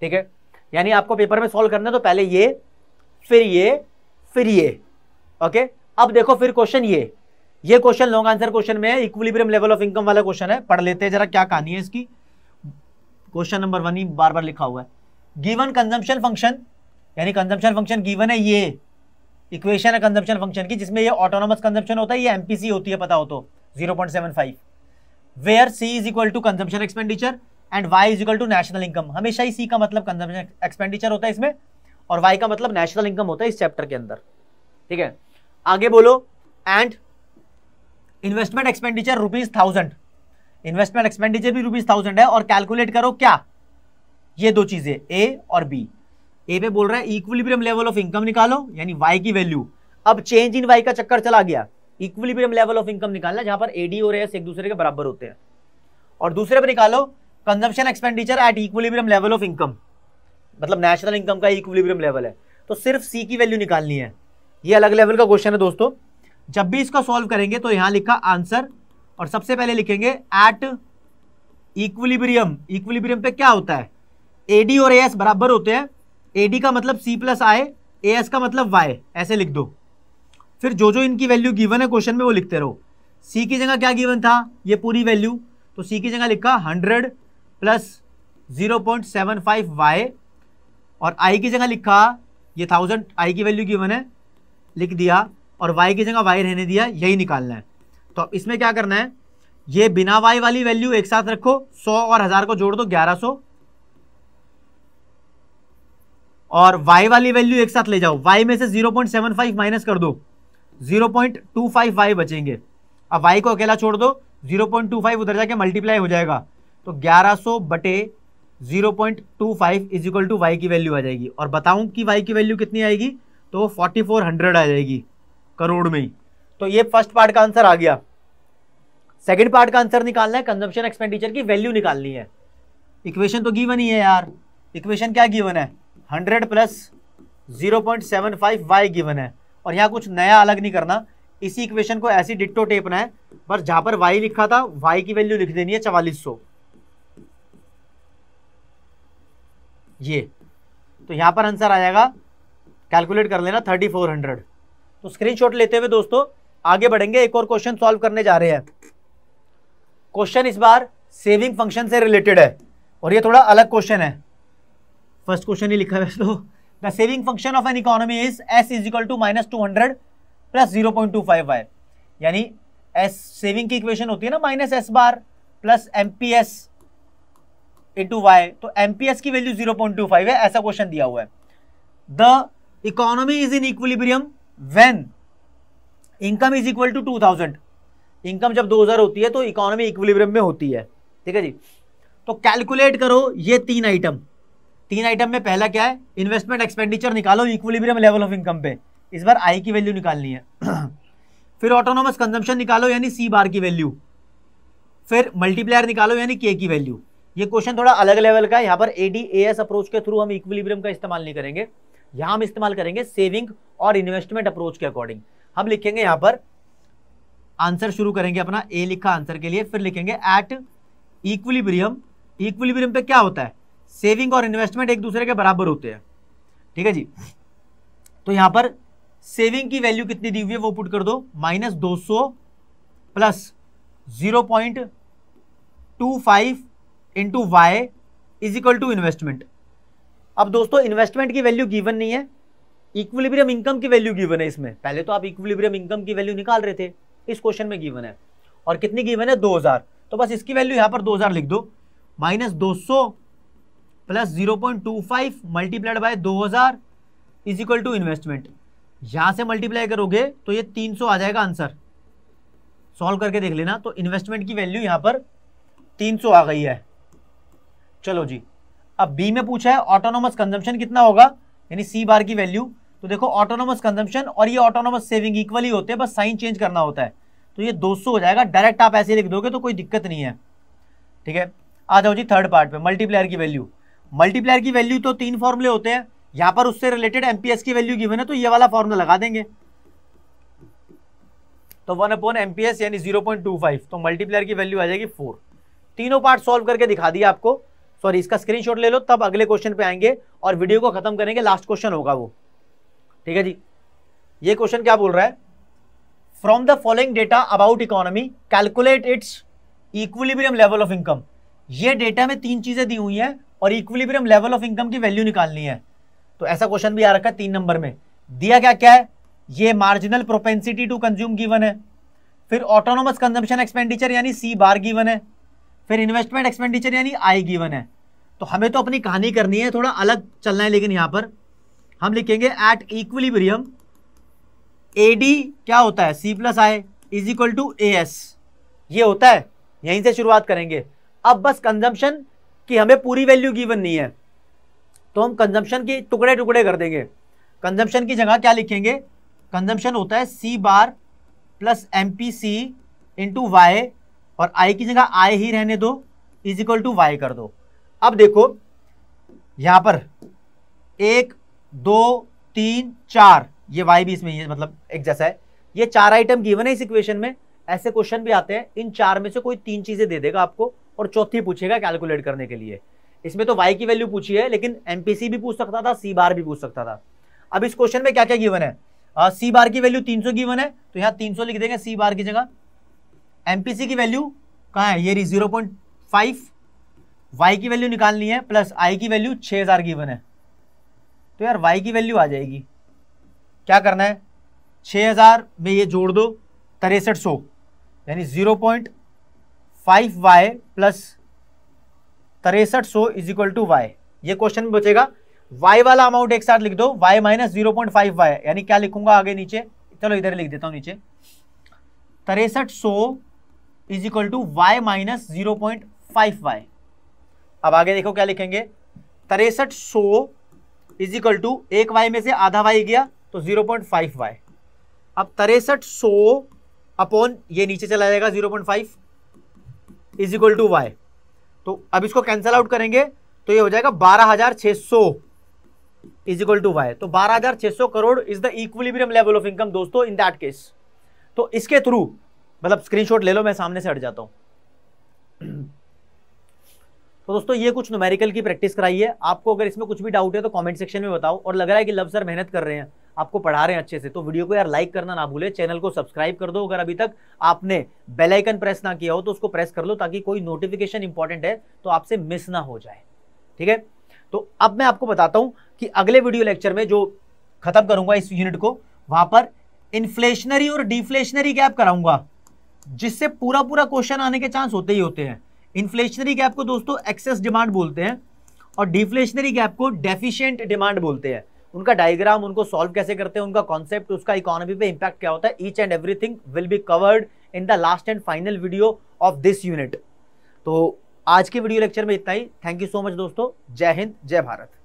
[SPEAKER 1] ठीक है यानी आपको पेपर में सॉल्व करना है तो पहले ये फिर ये फिर ये ओके अब देखो फिर क्वेश्चन ये ये क्वेश्चन लॉन्ग आंसर क्वेश्चन में इक्विलिब्रियम लेवल ऑफ इनकम वाला क्वेश्चन है पढ़ लेते हैं जरा क्या कहानी है इसकी क्वेश्चन नंबर वन ही बार बार लिखा हुआ है गिवन कंजम्पशन फंक्शन यानी कंजम्पशन फंक्शन गिवन है ये इक्वेशन है कंजम्पशन फंक्शन की जिसमें ये ऑटोनोमस कंजम्पशन होता है ये एमपीसी होती है पता हो तो 0.75 where C is equal to consumption expenditure and Y is equal to national income हमेशा ही सी का मतलब कंजम्पशन एक्सपेंडिचर होता है इसमें और वाई का मतलब नेशनल इनकम होता है इस चैप्टर के अंदर ठीक है आगे बोलो and investment expenditure rupees thousand investment expenditure भी रुपीज थाउजेंड है और कैलकुलेट करो क्या ये दो चीजें ए और बी ए पे बोल रहा है इक्विलिब्रियम लेवल ऑफ इनकम निकालो यानी वाई की वैल्यू अब चेंज इन वाई का चक्कर चला गया इक्विलिब्रियम लेवल ऑफ इनकम निकालना जहां पर एडी और एस एक दूसरे के बराबर होते हैं और दूसरे पर निकालो consumption expenditure at equilibrium level of income मतलब नेशनल इनकम का इक्विलिब्रियम लेवल है तो सिर्फ सी की वैल्यू निकालनी है ये अलग लेवल का क्वेश्चन है दोस्तों जब भी इसका सॉल्व करेंगे तो यहां लिखा आंसर और सबसे पहले लिखेंगे एट इक्विलिब्रियम इक्विलिब्रियम पे क्या होता है एडी और एस बराबर होते हैं एडी का मतलब सी प्लस आई एस का मतलब वाई ऐसे लिख दो फिर जो जो इनकी वैल्यू गिवन है क्वेश्चन में वो लिखते रहो सी की जगह क्या गिवन था ये पूरी वैल्यू तो सी की जगह लिखा hundred plus zero point seven five Y और आई की जगह लिखा ये थाउजेंड आई की वैल्यू गिवन है लिख दिया और वाई की जगह वाई रहने दिया यही निकालना है तो अब इसमें क्या करना है ये बिना वाई वाली वैल्यू एक साथ रखो सौ और हजार को जोड़ दो ग्यारह सौ और वाई वाली वैल्यू एक साथ ले जाओ वाई में से 0.75 माइनस कर दो 0.25 वाई बचेंगे अब वाई को अकेला छोड़ दो 0.25 उधर जाके मल्टीप्लाई हो जाएगा तो 1100 बटे zero point two five is equal to Y की वैल्यू आ जाएगी और बताऊं कि वाई की वैल्यू कितनी आएगी तो हंड्रेड आ जाएगी करोड़ में ही तो ये फर्स्ट पार्ट का आंसर आ गया सेकंड पार्ट का आंसर निकालना है कंजम्पशन एक्सपेंडिचर की वैल्यू निकालनी है इक्वेशन तो गिवन ही है यार इक्वेशन क्या गिवन है hundred plus zero point seven five Y given है और यहाँ कुछ नया अलग नहीं करना इसी इक्वेशन को ऐसी डिट्टो टेपना है बस जहां पर वाई लिखा था वाई की वैल्यू लिख देनी है चवालीस सौ ये तो यहां पर आंसर आ जाएगा कैलकुलेट कर लेना थर्टी फोर हंड्रेड तो स्क्रीनशॉट लेते हुए दोस्तों आगे बढ़ेंगे एक और क्वेश्चन सॉल्व करने जा रहे हैं क्वेश्चन इस बार सेविंग फंक्शन से रिलेटेड है और ये थोड़ा अलग क्वेश्चन है फर्स्ट क्वेश्चन ही लिखा है तो the saving function of an economy is S is equal to minus two hundred plus zero point two five Y यानी एस सेविंग की इक्वेशन होती है ना minus S bar plus M P S into Y तो एम पी एस की value zero point two five है ऐसा क्वेश्चन दिया हुआ है the economy is in equilibrium when income is equal to two thousand income जब दो हजार होती है तो इकोनॉमी इक्विलिब्रियम में होती है ठीक है जी तो कैलकुलेट करो ये तीन आइटम तीन आइटम में पहला क्या है इन्वेस्टमेंट एक्सपेंडिचर निकालो इक्विलिब्रियम लेवल ऑफ इनकम पे इस बार आई की वैल्यू निकालनी है फिर ऑटोनोमस कंजम्पशन निकालो यानी सी बार की वैल्यू फिर मल्टीप्लायर निकालो यानी के की वैल्यू ये क्वेश्चन थोड़ा अलग लेवल का है यहाँ पर A D A S approach के थ्रू हम इक्विलिब्रियम का इस्तेमाल नहीं करेंगे यहाँ हम इस्तेमाल करेंगे सेविंग और इन्वेस्टमेंट अप्रोच के अकॉर्डिंग हम लिखेंगे यहां पर आंसर शुरू करेंगे अपना ए लिखा आंसर के लिए फिर लिखेंगे एट इक्विलिब्रियम इक्विलिब्रियम पे क्या होता है सेविंग और इन्वेस्टमेंट एक दूसरे के बराबर होते हैं ठीक है जी तो यहां पर सेविंग की वैल्यू कितनी दी हुई है वो पुट कर दो माइनस दो सौ plus zero point two five into Y is equal to investment अब दोस्तों इन्वेस्टमेंट की वैल्यू गिवन नहीं है इक्विलिब्रियम इनकम की वैल्यू गिवन है इसमें पहले तो आप इक्विलिब्रियम इनकम की वैल्यू निकाल रहे थे इस क्वेश्चन में गिवन है और कितनी गिवन है 2000 तो बस इसकी वैल्यू यहां पर 2000 लिख दो माइनस दो सौ plus zero point two five multiplied by दो हजार इज इक्वल टू इन्वेस्टमेंट यहां से मल्टीप्लाई करोगे तो ये तीन सौ आ जाएगा आंसर सॉल्व करके देख लेना तो इन्वेस्टमेंट की वैल्यू यहां पर तीन सौ आ गई है चलो जी अब बी में पूछा है ऑटोनोमस कंजम्पशन कितना होगा यानी सी बार की वैल्यू तो देखो ऑटोनोमस कंजम्पशन और ये ऑटोनोमस सेविंग इक्वली होते हैं बस साइन चेंज करना होता है तो ये 200 हो जाएगा डायरेक्ट आप ऐसे लिख दोगे तो कोई दिक्कत नहीं है ठीक है आ जाओ जी थर्ड पार्ट पे मल्टीप्लायर की वैल्यू मल्टीप्लायर की वैल्यू तो तीन फॉर्मूले होते हैं यहां पर उससे रिलेटेड एमपीएस की वैल्यू गिवन है तो ये वाला फॉर्मूला लगा देंगे तो वन अपॉन एमपीएस यानी जीरो तो मल्टीप्लायर की वैल्यू आ जाएगी फोर तीनों पार्ट सोल्व करके दिखा दिया आपको सॉरी इसका स्क्रीनशॉट ले लो तब अगले क्वेश्चन पे आएंगे और वीडियो को खत्म करेंगे लास्ट क्वेश्चन होगा वो ठीक है जी ये क्वेश्चन क्या बोल रहा है from the following data about economy calculate its equilibrium level of income ये डेटा में तीन चीजें दी हुई हैं और इक्विलिब्रियम लेवल ऑफ इनकम की वैल्यू निकालनी है तो ऐसा क्वेश्चन भी आ रखा है तीन नंबर में दिया क्या क्या है ये marginal propensity to consume given है फिर ऑटोनोमस कंजम्पशन एक्सपेंडिचर यानी सी बार गिवन है फिर इन्वेस्टमेंट एक्सपेंडिचर यानी आई गिवन है तो हमें तो अपनी कहानी करनी है थोड़ा अलग चलना है लेकिन यहां पर हम लिखेंगे एट इक्विलिब्रियम ए क्या होता है C plus I is equal to A S ये होता है यहीं से शुरुआत करेंगे अब बस कंजम्पशन की हमें पूरी वैल्यू गिवन नहीं है तो हम कंजम्पशन के टुकड़े टुकड़े कर देंगे कंजम्पशन की जगह क्या लिखेंगे कंजम्पशन होता है C bar plus M P C into Y और आई की जगह आई ही रहने दो इज इक्वल टू वाई कर दो अब देखो यहां पर एक दो तीन चार ये वाई भी इसमें मतलब एक जैसा है ये चार आइटम गिवन है इस इक्वेशन में ऐसे क्वेश्चन भी आते हैं इन चार में से कोई तीन चीजें दे देगा आपको और चौथी पूछेगा कैलकुलेट करने के लिए इसमें तो वाई की वैल्यू पूछी है लेकिन एमपीसी भी पूछ सकता था सी बार भी पूछ सकता था अब इस क्वेश्चन में क्या क्या गिवन है सी बार की वैल्यू 300 गिवन है तो यहाँ 300 लिख देंगे सी बार की जगह एमपीसी की वैल्यू कहाँ है ये पॉइंट फाइव वाई की वैल्यू निकालनी है प्लस आई की वैल्यू हजार गिवन है तो यार वाई की वैल्यू आ जाएगी क्या करना है छः हज़ार में ये जोड़ दो तिरसठ सौ यानी zero point five Y plus तिरसठ सौ इज इक्वल टू वाई ये क्वेश्चन बचेगा वाई वाला अमाउंट एक साथ लिख दो Y minus zero point five Y यानी क्या लिखूंगा आगे नीचे चलो इधर लिख देता हूं नीचे तिरसठ सौ is equal to Y minus zero point five Y अब आगे देखो क्या लिखेंगे तिरसठ सौ इजिकल टू एक वाई में से आधा वाई गया तो जीरो पॉइंट फाइव वाई अब तिरसठ सो अपॉन ये नीचे चला जाएगा zero point five is equal to Y तो अब इसको कैंसिल आउट करेंगे तो ये हो जाएगा बारह हजार छह सौ इजिकल टू वाई तो बारह हजार छह सौ crore is the equilibrium level of income दोस्तों इन दैट केस तो इसके थ्रू मतलब स्क्रीनशॉट ले लो मैं सामने से हट जाता हूं तो दोस्तों ये कुछ नुमेरिकल की प्रैक्टिस कराइए आपको अगर इसमें कुछ भी डाउट है तो कमेंट सेक्शन में बताओ और लग रहा है कि लव सर मेहनत कर रहे हैं आपको पढ़ा रहे हैं अच्छे से तो वीडियो को यार लाइक करना ना भूले चैनल को सब्सक्राइब कर दो अगर अभी तक आपने बेल आइकन प्रेस ना किया हो तो उसको प्रेस कर लो ताकि कोई नोटिफिकेशन इंपॉर्टेंट है तो आपसे मिस ना हो जाए ठीक है तो अब मैं आपको बताता हूं कि अगले वीडियो लेक्चर में जो खत्म करूंगा इस यूनिट को वहां पर इन्फ्लेशनरी और डिफ्लेशनरी गैप कराऊंगा जिससे पूरा पूरा क्वेश्चन आने के चांस होते ही होते हैं इन्फ्लेशनरी गैप को दोस्तों एक्सेस डिमांड बोलते हैं और डिफ्लेशनरी गैप को डेफिशिएंट डिमांड बोलते हैं उनका डायग्राम उनको सॉल्व कैसे करते हैं उनका कॉन्सेप्ट उसका इकोनॉमी पे इंपैक्ट क्या होता है each and everything will be covered in the last and final video of this unit तो आज के वीडियो लेक्चर में इतना ही थैंक यू सो मच दोस्तों जय हिंद जय भारत